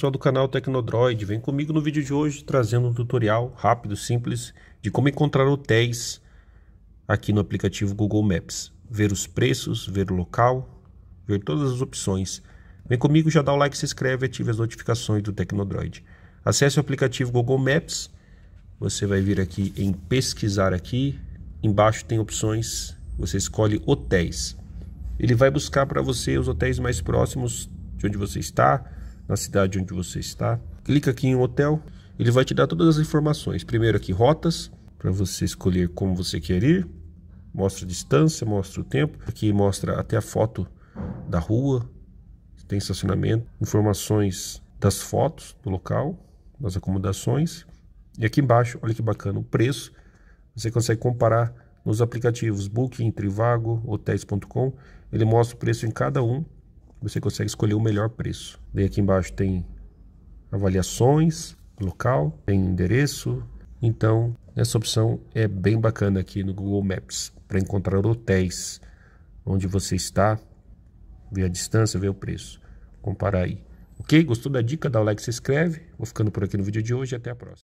pessoal do canal Tecnodroid, vem comigo no vídeo de hoje trazendo um tutorial rápido, simples, de como encontrar hotéis aqui no aplicativo Google Maps. Ver os preços, ver o local, ver todas as opções. Vem comigo, já dá o like, se inscreve e ative as notificações do Tecnodroid. Acesse o aplicativo Google Maps, você vai vir aqui em pesquisar aqui, embaixo tem opções, você escolhe hotéis. Ele vai buscar para você os hotéis mais próximos de onde você está, na cidade onde você está. Clica aqui em hotel, ele vai te dar todas as informações. Primeiro aqui rotas, para você escolher como você quer ir. Mostra a distância, mostra o tempo. Aqui mostra até a foto da rua, tem estacionamento, informações das fotos do local, das acomodações. E aqui embaixo, olha que bacana, o preço. Você consegue comparar nos aplicativos Booking, Trivago, Hotels.com. Ele mostra o preço em cada um você consegue escolher o melhor preço. Daí aqui embaixo tem avaliações, local, tem endereço. Então, essa opção é bem bacana aqui no Google Maps para encontrar hotéis onde você está, ver a distância, ver o preço, comparar aí. Ok? Gostou da dica? Dá o like, se inscreve. Vou ficando por aqui no vídeo de hoje e até a próxima.